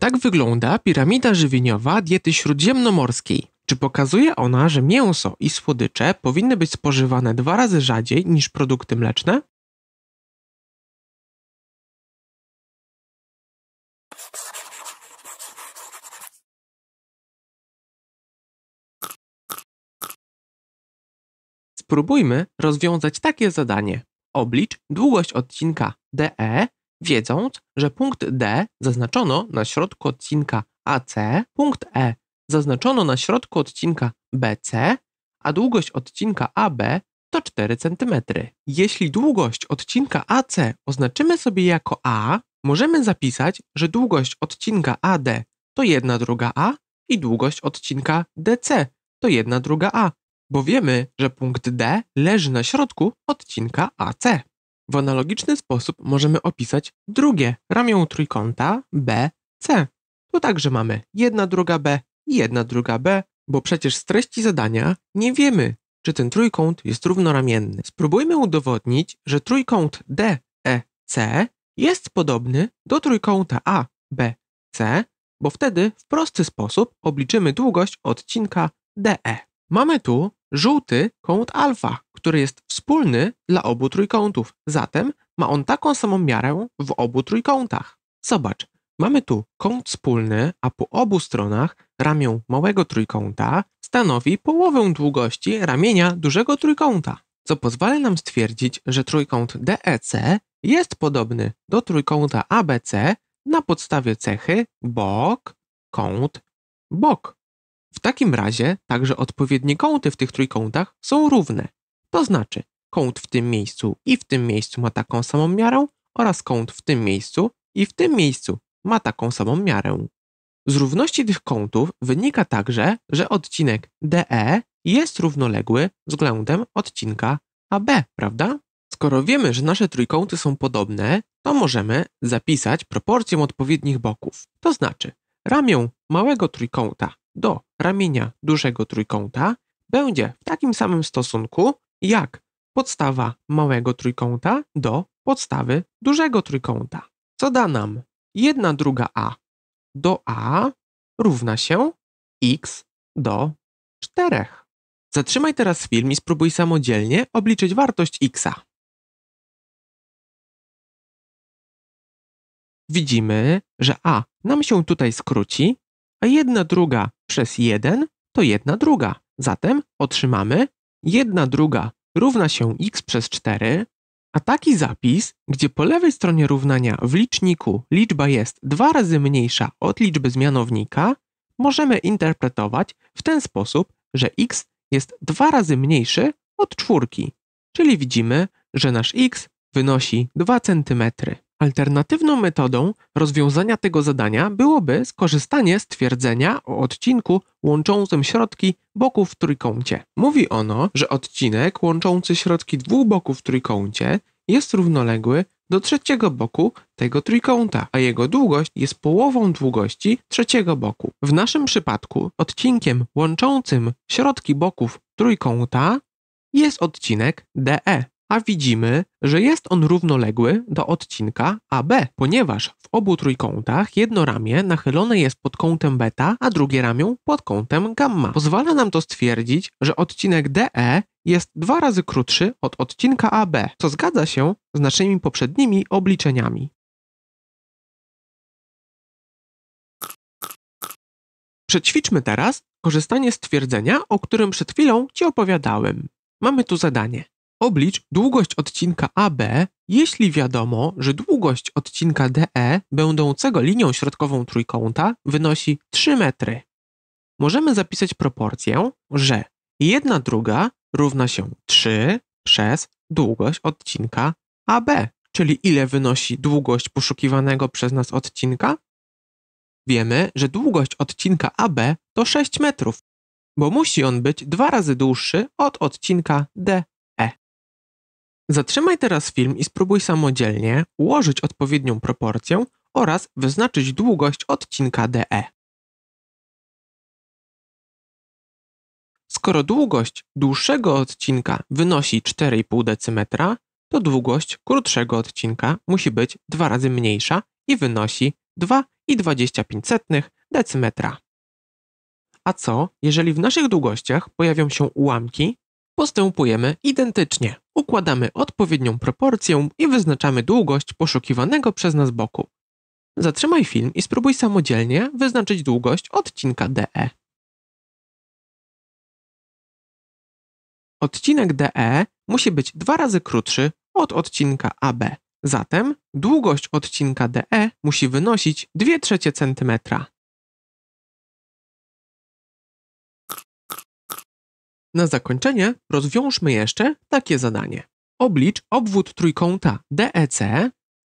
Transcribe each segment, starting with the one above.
Tak wygląda piramida żywieniowa diety śródziemnomorskiej. Czy pokazuje ona, że mięso i słodycze powinny być spożywane dwa razy rzadziej niż produkty mleczne? Spróbujmy rozwiązać takie zadanie. Oblicz długość odcinka DE wiedząc, że punkt D zaznaczono na środku odcinka AC, punkt E zaznaczono na środku odcinka BC, a długość odcinka AB to 4 cm. Jeśli długość odcinka AC oznaczymy sobie jako A, możemy zapisać, że długość odcinka AD to 1 druga A i długość odcinka DC to 1 druga A, bo wiemy, że punkt D leży na środku odcinka AC. W analogiczny sposób możemy opisać drugie ramię trójkąta BC. Tu także mamy jedna druga B i jedna druga B, bo przecież z treści zadania nie wiemy, czy ten trójkąt jest równoramienny. Spróbujmy udowodnić, że trójkąt DEC jest podobny do trójkąta ABC, bo wtedy w prosty sposób obliczymy długość odcinka DE. Mamy tu żółty kąt alfa, który jest wspólny dla obu trójkątów. Zatem ma on taką samą miarę w obu trójkątach. Zobacz, mamy tu kąt wspólny, a po obu stronach ramię małego trójkąta stanowi połowę długości ramienia dużego trójkąta, co pozwala nam stwierdzić, że trójkąt DEC jest podobny do trójkąta ABC na podstawie cechy bok, kąt, bok. W takim razie także odpowiednie kąty w tych trójkątach są równe. To znaczy, kąt w tym miejscu i w tym miejscu ma taką samą miarę oraz kąt w tym miejscu i w tym miejscu ma taką samą miarę. Z równości tych kątów wynika także, że odcinek DE jest równoległy względem odcinka AB, prawda? Skoro wiemy, że nasze trójkąty są podobne, to możemy zapisać proporcję odpowiednich boków. To znaczy, ramię małego trójkąta do ramienia dużego trójkąta będzie w takim samym stosunku jak podstawa małego trójkąta do podstawy dużego trójkąta. Co da nam 1 druga a do a równa się x do 4. Zatrzymaj teraz film i spróbuj samodzielnie obliczyć wartość x. Widzimy, że a nam się tutaj skróci, a jedna druga przez 1 to jedna druga. Zatem otrzymamy 1 druga równa się x przez 4, a taki zapis, gdzie po lewej stronie równania w liczniku liczba jest dwa razy mniejsza od liczby zmianownika, możemy interpretować w ten sposób, że x jest dwa razy mniejszy od czwórki, czyli widzimy, że nasz x wynosi 2 cm. Alternatywną metodą rozwiązania tego zadania byłoby skorzystanie z twierdzenia o odcinku łączącym środki boków w trójkącie. Mówi ono, że odcinek łączący środki dwóch boków w trójkącie jest równoległy do trzeciego boku tego trójkąta, a jego długość jest połową długości trzeciego boku. W naszym przypadku odcinkiem łączącym środki boków trójkąta jest odcinek DE a widzimy, że jest on równoległy do odcinka AB, ponieważ w obu trójkątach jedno ramię nachylone jest pod kątem beta, a drugie ramię pod kątem gamma. Pozwala nam to stwierdzić, że odcinek DE jest dwa razy krótszy od odcinka AB, co zgadza się z naszymi poprzednimi obliczeniami. Przećwiczmy teraz korzystanie z twierdzenia, o którym przed chwilą Ci opowiadałem. Mamy tu zadanie. Oblicz długość odcinka AB, jeśli wiadomo, że długość odcinka DE, będącego linią środkową trójkąta, wynosi 3 metry. Możemy zapisać proporcję, że 1 druga równa się 3 przez długość odcinka AB, czyli ile wynosi długość poszukiwanego przez nas odcinka? Wiemy, że długość odcinka AB to 6 metrów, bo musi on być dwa razy dłuższy od odcinka DE. Zatrzymaj teraz film i spróbuj samodzielnie ułożyć odpowiednią proporcję oraz wyznaczyć długość odcinka DE. Skoro długość dłuższego odcinka wynosi 4,5 dm, to długość krótszego odcinka musi być dwa razy mniejsza i wynosi 2,25 dm. A co, jeżeli w naszych długościach pojawią się ułamki postępujemy identycznie. Układamy odpowiednią proporcję i wyznaczamy długość poszukiwanego przez nas boku. Zatrzymaj film i spróbuj samodzielnie wyznaczyć długość odcinka DE. Odcinek DE musi być dwa razy krótszy od odcinka AB. Zatem długość odcinka DE musi wynosić 2 trzecie centymetra. Na zakończenie rozwiążmy jeszcze takie zadanie. Oblicz obwód trójkąta DEC,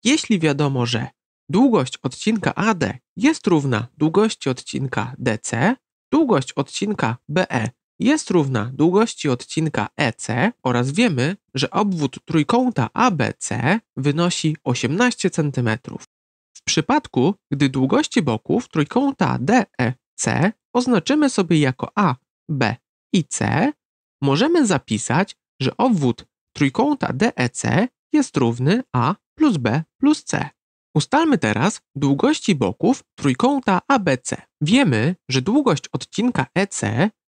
jeśli wiadomo, że długość odcinka AD jest równa długości odcinka DC, długość odcinka BE jest równa długości odcinka EC oraz wiemy, że obwód trójkąta ABC wynosi 18 cm. W przypadku, gdy długości boków trójkąta DEC oznaczymy sobie jako A, B i C, możemy zapisać, że obwód trójkąta DEC jest równy A plus B plus C. Ustalmy teraz długości boków trójkąta ABC. Wiemy, że długość odcinka EC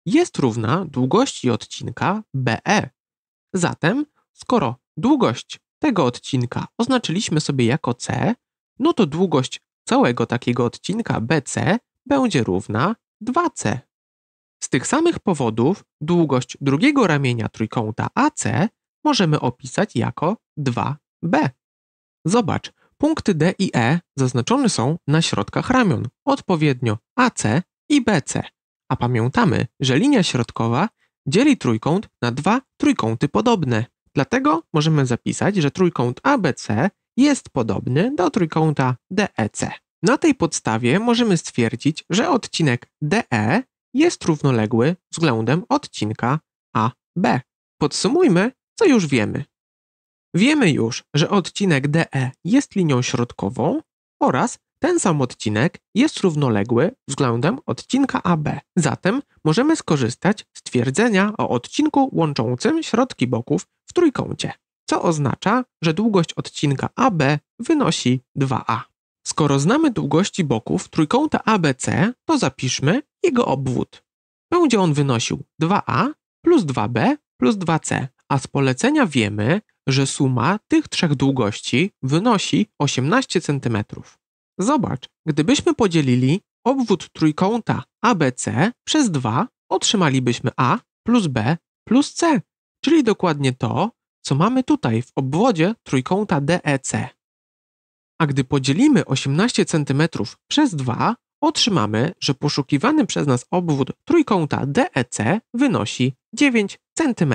jest równa długości odcinka BE. Zatem, skoro długość tego odcinka oznaczyliśmy sobie jako C, no to długość całego takiego odcinka BC będzie równa 2C z tych samych powodów długość drugiego ramienia trójkąta AC możemy opisać jako 2B. Zobacz, punkty D i E zaznaczone są na środkach ramion, odpowiednio AC i BC. A pamiętamy, że linia środkowa dzieli trójkąt na dwa trójkąty podobne. Dlatego możemy zapisać, że trójkąt ABC jest podobny do trójkąta DEC. Na tej podstawie możemy stwierdzić, że odcinek DE jest równoległy względem odcinka AB. Podsumujmy, co już wiemy. Wiemy już, że odcinek DE jest linią środkową oraz ten sam odcinek jest równoległy względem odcinka AB. Zatem możemy skorzystać z twierdzenia o odcinku łączącym środki boków w trójkącie, co oznacza, że długość odcinka AB wynosi 2a. Skoro znamy długości boków trójkąta ABC, to zapiszmy, jego obwód. Będzie on wynosił 2a plus 2b plus 2c, a z polecenia wiemy, że suma tych trzech długości wynosi 18 cm. Zobacz, gdybyśmy podzielili obwód trójkąta ABC przez 2, otrzymalibyśmy A plus B plus C, czyli dokładnie to, co mamy tutaj w obwodzie trójkąta DEC. A gdy podzielimy 18 cm przez 2, otrzymamy, że poszukiwany przez nas obwód trójkąta DEC wynosi 9 cm.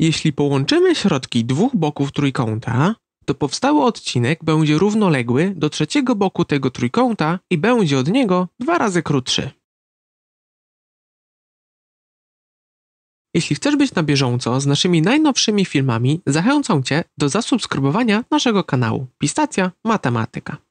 Jeśli połączymy środki dwóch boków trójkąta, to powstały odcinek będzie równoległy do trzeciego boku tego trójkąta i będzie od niego dwa razy krótszy. Jeśli chcesz być na bieżąco z naszymi najnowszymi filmami, zachęcam Cię do zasubskrybowania naszego kanału Pistacja Matematyka.